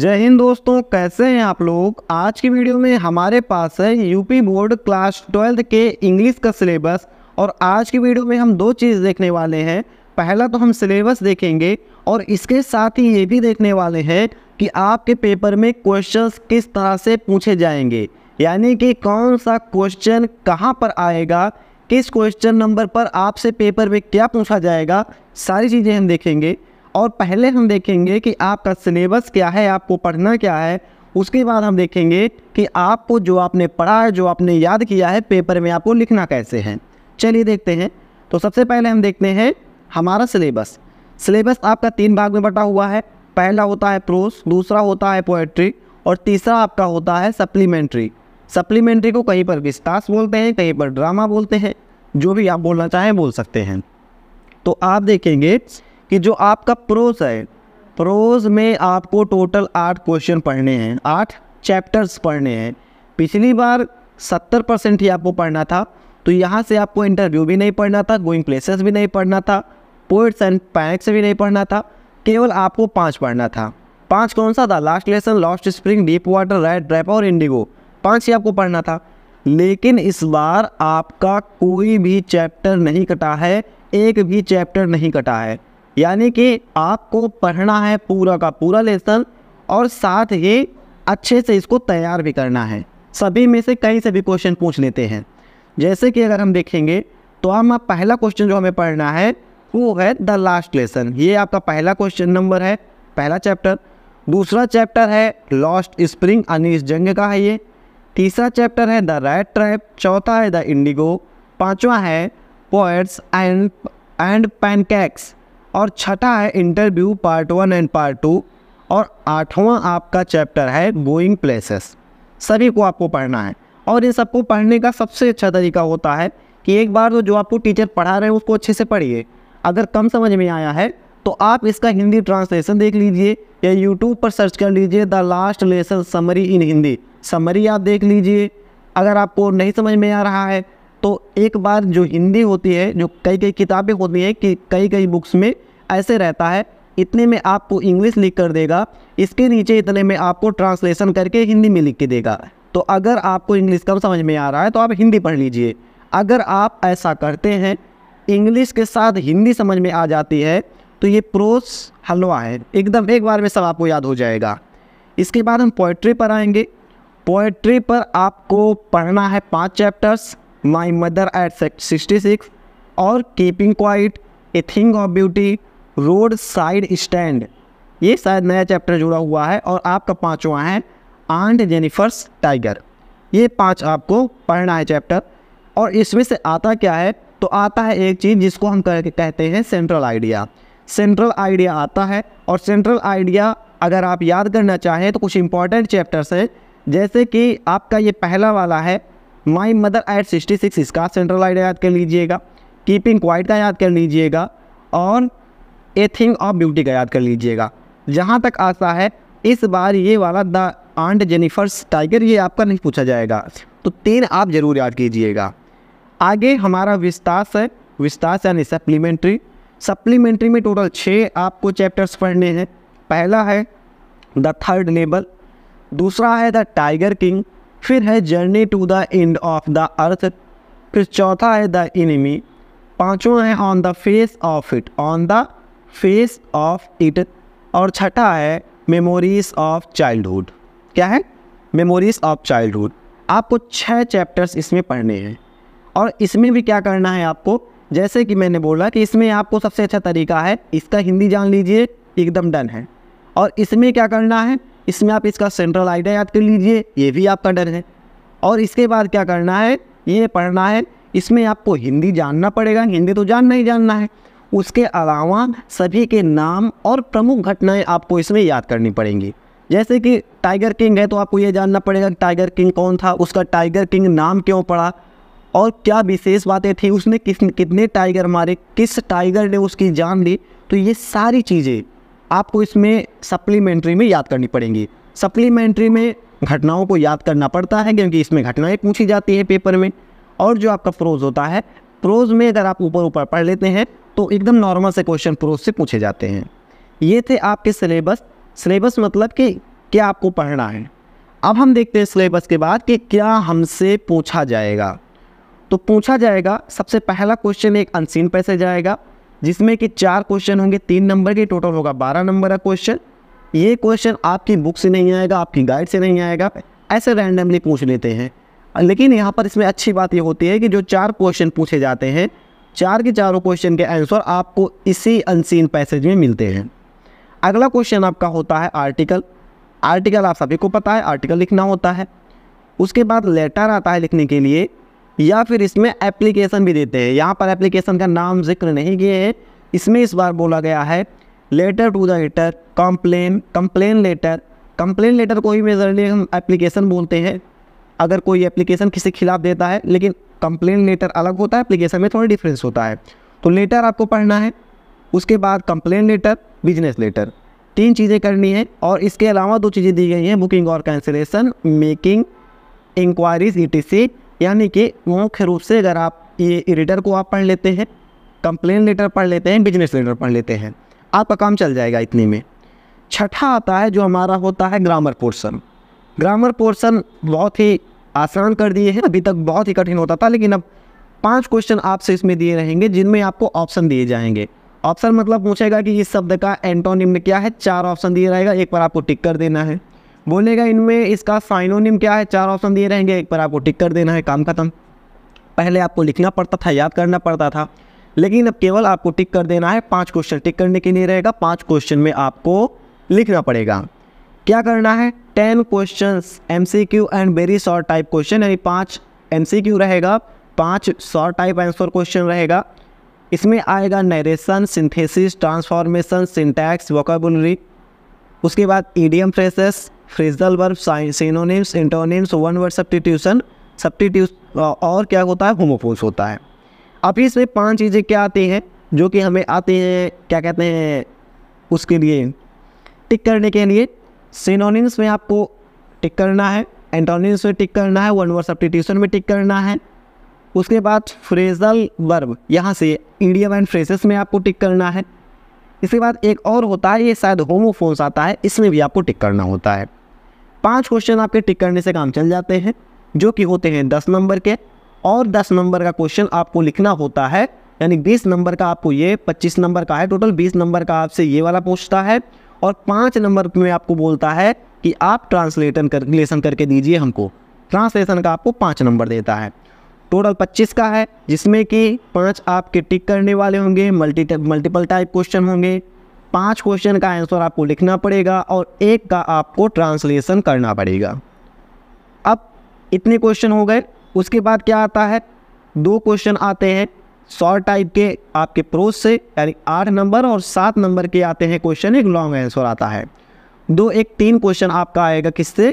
जय हिंद दोस्तों कैसे हैं आप लोग आज की वीडियो में हमारे पास है यूपी बोर्ड क्लास ट्वेल्थ के इंग्लिश का सिलेबस और आज की वीडियो में हम दो चीज़ देखने वाले हैं पहला तो हम सिलेबस देखेंगे और इसके साथ ही ये भी देखने वाले हैं कि आपके पेपर में क्वेश्चंस किस तरह से पूछे जाएंगे यानी कि कौन सा क्वेश्चन कहाँ पर आएगा किस क्वेश्चन नंबर पर आपसे पेपर में क्या पूछा जाएगा सारी चीज़ें हम देखेंगे और पहले हम देखेंगे कि आपका सिलेबस क्या है आपको पढ़ना क्या है उसके बाद हम देखेंगे कि आपको जो आपने पढ़ा है जो आपने याद किया है पेपर में आपको लिखना कैसे है चलिए देखते हैं तो सबसे पहले हम देखते हैं हमारा सिलेबस सिलेबस आपका तीन भाग में बटा हुआ है पहला होता है प्रोस दूसरा होता है पोएट्री और तीसरा आपका होता है सप्लीमेंट्री सप्लीमेंट्री को कहीं पर विस्तास बोलते हैं कहीं पर ड्रामा बोलते हैं जो भी आप बोलना चाहें बोल सकते हैं तो आप देखेंगे कि जो आपका प्रोज है प्रोज में आपको टोटल आठ क्वेश्चन पढ़ने हैं आठ चैप्टर्स पढ़ने हैं पिछली बार सत्तर परसेंट ही आपको पढ़ना था तो यहाँ से आपको इंटरव्यू भी नहीं पढ़ना था गोइंग प्लेसेस भी नहीं पढ़ना था पोइट्स एंड पैनिक्स भी नहीं पढ़ना था केवल आपको पाँच पढ़ना था पाँच कौन सा था last lesson lost spring deep water rattrap और इंडिगो पाँच ही आपको पढ़ना था लेकिन इस बार आपका कोई भी चैप्टर नहीं कटा है एक भी चैप्टर नहीं कटा है यानी कि आपको पढ़ना है पूरा का पूरा लेसन और साथ ही अच्छे से इसको तैयार भी करना है सभी में से कहीं से भी क्वेश्चन पूछ लेते हैं जैसे कि अगर हम देखेंगे तो हम पहला क्वेश्चन जो हमें पढ़ना है वो है द लास्ट लेसन ये आपका पहला क्वेश्चन नंबर है पहला चैप्टर दूसरा चैप्टर है लॉस्ट स्प्रिंग अनिश जंग का है ये तीसरा चैप्टर है द रेड ट्रैप चौथा है द इंडिगो पांचवा है पोएट्स एंड एंड पैनकेक्स और छठा है interview part one and part two और आठवां आपका चैप्टर है गोइंग प्लेसेस सभी को आपको पढ़ना है और इन सबको पढ़ने का सबसे अच्छा तरीका होता है कि एक बार तो जो आपको टीचर पढ़ा रहे हैं उसको अच्छे से पढ़िए अगर कम समझ में आया है तो आप इसका हिंदी ट्रांसलेशन देख लीजिए या यूट्यूब पर सर्च कर लीजिए the last lesson summary in Hindi summary आप देख लीजिए अगर आपको नहीं समझ में आ रहा है तो एक बार जो हिंदी होती है जो कई कई किताबें होती हैं कि कई कई बुक्स में ऐसे रहता है इतने में आपको इंग्लिश लिख कर देगा इसके नीचे इतने में आपको ट्रांसलेशन करके हिंदी में लिख के देगा तो अगर आपको इंग्लिश कम समझ में आ रहा है तो आप हिंदी पढ़ लीजिए अगर आप ऐसा करते हैं इंग्लिश के साथ हिंदी समझ में आ जाती है तो ये प्रोस हलवा है एकदम एक बार में सब आपको याद हो जाएगा इसके बाद हम पोइट्री पर आएंगे पोइट्री पर आपको पढ़ना है पाँच chapters my mother at sixty six और keeping quiet a thing of beauty roadside stand ये शायद नया चैप्टर जुड़ा हुआ है और आपका पाँचवा है आंट जेनिफर्स टाइगर ये पांच आपको पढ़ना है चैप्टर और इसमें से आता क्या है तो आता है एक चीज़ जिसको हम कहते हैं सेंट्रल आइडिया सेंट्रल आइडिया आता है और सेंट्रल आइडिया अगर आप याद करना चाहें तो कुछ इंपॉर्टेंट चैप्टर्स हैं जैसे कि आपका ये पहला वाला है my mother at sixty six इसका सेंट्रल आइडिया याद कर लीजिएगा कीपिंग क्वाइट का याद कर लीजिएगा और ए थिंग ऑफ ब्यूटी का याद कर लीजिएगा जहाँ तक आशा है इस बार ये वाला द आंट जेनिफर्स टाइगर ये आपका नहीं पूछा जाएगा तो तीन आप ज़रूर याद कीजिएगा आगे हमारा विस्तास है विस्तास यानी सप्लीमेंट्री सप्लीमेंट्री में टोटल छः आपको चैप्टर्स पढ़ने हैं पहला है द थर्ड नेबल दूसरा है द टाइगर किंग फिर है journey to the end of the earth फिर चौथा है द इनिमी पांचवा है on the face of it on the face of it और छठा है मेमोरीज ऑफ चाइल्डहुड क्या है मेमोरीज ऑफ चाइल्डहुड आपको छः चैप्टर्स इसमें पढ़ने हैं और इसमें भी क्या करना है आपको जैसे कि मैंने बोला कि इसमें आपको सबसे अच्छा तरीका है इसका हिंदी जान लीजिए एकदम डन है और इसमें क्या करना है इसमें आप इसका सेंट्रल आइडिया याद कर लीजिए ये भी आपका डर है और इसके बाद क्या करना है ये पढ़ना है इसमें आपको हिंदी जानना पड़ेगा हिंदी तो जानना ही जानना है उसके अलावा सभी के नाम और प्रमुख घटनाएं आपको इसमें याद करनी पड़ेंगी जैसे कि टाइगर किंग है तो आपको ये जानना पड़ेगा टाइगर किंग कौन था उसका टाइगर किंग नाम क्यों पड़ा और क्या विशेष बातें थी उसने किस कितने टाइगर मारे किस टाइगर ने उसकी जान ली तो ये सारी चीज़ें आपको इसमें सप्लीमेंट्री में याद करनी पड़ेंगी सप्लीमेंट्री में घटनाओं को याद करना पड़ता है क्योंकि इसमें घटनाएं पूछी जाती हैं पेपर में और जो आपका प्रोज होता है प्रोज में अगर आप ऊपर ऊपर पढ़ लेते हैं तो एकदम नॉर्मल से क्वेश्चन प्रोज से पूछे जाते हैं ये थे आपके सिलेबस सिलेबस मतलब कि क्या आपको पढ़ना है अब हम देखते हैं सिलेबस के बाद कि क्या हमसे पूछा जाएगा तो पूछा जाएगा सबसे पहला क्वेश्चन एक अनसीन पैसेज आएगा जिसमें कि चार क्वेश्चन होंगे तीन नंबर के टोटल होगा बारह नंबर का क्वेश्चन ये क्वेश्चन आपकी बुक से नहीं आएगा आपकी गाइड से नहीं आएगा ऐसे रैंडमली पूछ लेते हैं लेकिन यहाँ पर इसमें अच्छी बात ये होती है कि जो चार क्वेश्चन पूछे जाते हैं चार के चारों क्वेश्चन के आंसर आपको इसी अनसीन पैसेज में मिलते हैं अगला क्वेश्चन आपका होता है आर्टिकल आर्टिकल आप सभी को पता है आर्टिकल लिखना होता है उसके बाद लेटर आता है लिखने के लिए या फिर इसमें एप्लीकेशन भी देते हैं यहाँ पर एप्लीकेशन का नाम जिक्र नहीं किए हैं इसमें इस बार बोला गया है letter to the editor complaint complaint letter complaint letter को ही मेजरली हम एप्लीकेशन बोलते हैं अगर कोई एप्लीकेशन किसी के खिलाफ देता है लेकिन कंप्लेन लेटर अलग होता है एप्लीकेशन में थोड़ा डिफरेंस होता है तो लेटर आपको पढ़ना है उसके बाद कंप्लेन लेटर बिजनेस लेटर तीन चीज़ें करनी है और इसके अलावा दो चीज़ें दी गई हैं बुकिंग और कैंसिलेशन मेकिंग इंक्वायरीज ई यानी कि मुख्य रूप से अगर आप ये रिडर को आप पढ़ लेते हैं कंप्लेन लेटर पढ़ लेते हैं बिजनेस लेटर पढ़ लेते हैं आपका काम चल जाएगा इतने में छठा आता है जो हमारा होता है ग्रामर पोर्सन ग्रामर पोर्सन बहुत ही आसान कर दिए हैं अभी तक बहुत ही कठिन होता था लेकिन अब पांच क्वेश्चन आपसे इसमें दिए रहेंगे जिनमें आपको ऑप्शन दिए जाएंगे ऑप्शन मतलब पूछेगा कि इस शब्द का एंटोनिम क्या है चार ऑप्शन दिए रहेगा एक बार आपको टिक कर देना है बोलेगा इनमें इसका साइनोनिम क्या है चार ऑप्शन दिए रहेंगे एक पर आपको टिक कर देना है काम खत्म पहले आपको लिखना पड़ता था याद करना पड़ता था लेकिन अब केवल आपको टिक कर देना है पाँच क्वेश्चन टिक करने के लिए रहेगा पाँच क्वेश्चन में आपको लिखना पड़ेगा क्या करना है ten question M C Q and very short type question यानी पाँच एम सी क्यू रहेगा पाँच शॉर्ट टाइप आंसर क्वेश्चन रहेगा इसमें आएगा narration synthesis transformation syntax vocabulary उसके बाद idioms phrases phrasal verb synonyms antonyms one word substitution substitute और क्या होता है होमोफोन्स होता है अब इसमें पांच चीज़ें क्या आती हैं जो कि हमें आती हैं क्या कहते हैं उसके लिए टिक करने के लिए सिनोनिम्स में आपको टिक करना है एंटोनिम्स में टिक करना है वन वर्ड सब्टीट्यूशन में टिक करना है उसके बाद फ्रेजल वर्ब यहाँ से इंडियम एंड फ्रेजेस में आपको टिक करना है इसके बाद एक और होता है ये शायद होमोफोन्स आता है इसमें भी आपको टिक करना होता है पांच क्वेश्चन आपके टिक करने से काम चल जाते हैं जो कि होते हैं दस नंबर के और दस नंबर का क्वेश्चन आपको लिखना होता है यानी बीस नंबर का आपको ये पच्चीस नंबर का है टोटल बीस नंबर का आपसे ये वाला पूछता है और पाँच नंबर में आपको बोलता है कि आप ट्रांसलेटन कर लेसन करके दीजिए हमको ट्रांसलेशन का आपको पाँच नंबर देता है टोटल पच्चीस का है जिसमें कि पाँच आपके टिक करने वाले होंगे मल्टी मल्टीपल टाइप क्वेश्चन होंगे पाँच क्वेश्चन का आंसर आपको लिखना पड़ेगा और एक का आपको ट्रांसलेशन करना पड़ेगा अब इतने क्वेश्चन हो गए उसके बाद क्या आता है दो क्वेश्चन आते हैं शॉर्ट टाइप के आपके प्रोज से यानी आठ नंबर और सात नंबर के आते हैं क्वेश्चन एक लॉन्ग आंसर आता है दो एक तीन क्वेश्चन आपका आएगा किससे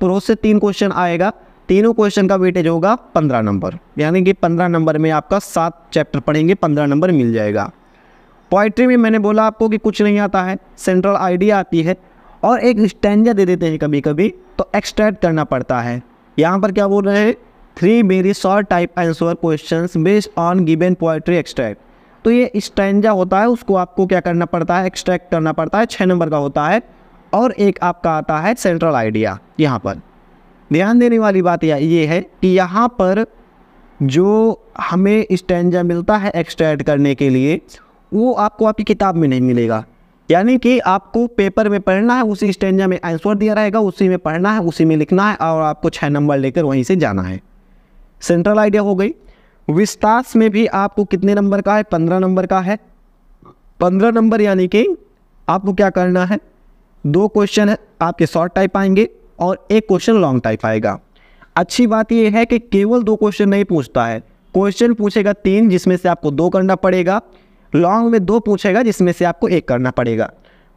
प्रोज से तीन क्वेश्चन आएगा तीनों क्वेश्चन का वेटेज होगा पंद्रह नंबर यानी कि पंद्रह नंबर में आपका सात चैप्टर पढ़ेंगे पंद्रह नंबर मिल जाएगा पोइट्री में मैंने बोला आपको कि कुछ नहीं आता है सेंट्रल आइडिया आती है और एक स्टैंजा दे देते हैं कभी कभी तो एक्सट्रैक्ट करना पड़ता है यहाँ पर क्या बोल रहे हैं three very short type answer question based on given poetry extract तो ये स्टैंडा होता है उसको आपको क्या करना पड़ता है एक्सट्रैक्ट करना पड़ता है छः नंबर का होता है और एक आपका आता है सेंट्रल आइडिया यहाँ पर ध्यान देने वाली बात ये है कि यहाँ पर जो हमें स्टैंडा मिलता है एक्सट्रैक्ट करने के लिए वो आपको आपकी किताब में नहीं मिलेगा यानी कि आपको पेपर में पढ़ना है उसी स्टेंजा में आंसर दिया रहेगा उसी में पढ़ना है उसी में लिखना है और आपको छः नंबर लेकर वहीं से जाना है सेंट्रल आइडिया हो गई विस्तास में भी आपको कितने नंबर का है पंद्रह नंबर का है पंद्रह नंबर यानी कि आपको क्या करना है दो क्वेश्चन आपके शॉर्ट टाइप आएंगे और एक क्वेश्चन लॉन्ग टाइप आएगा अच्छी बात यह है कि केवल दो क्वेश्चन नहीं पूछता है क्वेश्चन पूछेगा तीन जिसमें से आपको दो करना पड़ेगा लॉन्ग में दो पूछेगा जिसमें से आपको एक करना पड़ेगा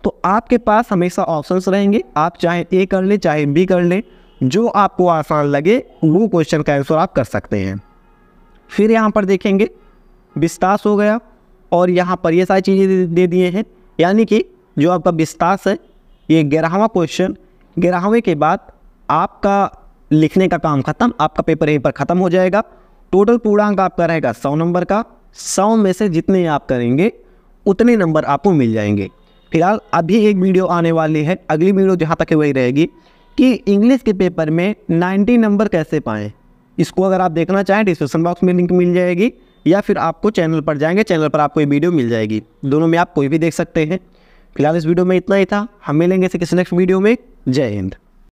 तो आपके पास हमेशा ऑप्शंस रहेंगे आप चाहे ए कर लें चाहे बी कर लें जो आपको आसान लगे वो क्वेश्चन का आंसर आप कर सकते हैं फिर यहाँ पर देखेंगे विस्तास हो गया और यहाँ पर ये सारी चीज़ें दे दिए हैं यानी कि जो आपका विस्तास है ये ग्यारहवा क्वेश्चन ग्यारहवें के बाद आपका लिखने का काम खत्म आपका पेपर यहीं पर ख़त्म हो जाएगा टोटल पूर्णांक आपका रहेगा सौ नंबर का सौ में से जितने आप करेंगे उतने नंबर आपको मिल जाएंगे फिलहाल अभी एक वीडियो आने वाली है अगली वीडियो जहाँ तक वही रहेगी कि इंग्लिश के पेपर में 90 नंबर कैसे पाएँ इसको अगर आप देखना चाहें डिस्क्रिप्शन बॉक्स में लिंक मिल जाएगी या फिर आपको चैनल पर जाएंगे चैनल पर आपको ये वीडियो मिल जाएगी दोनों में आप कोई भी देख सकते हैं फिलहाल इस वीडियो में इतना ही था हम मिलेंगे से किसी नेक्स्ट वीडियो में जय हिंद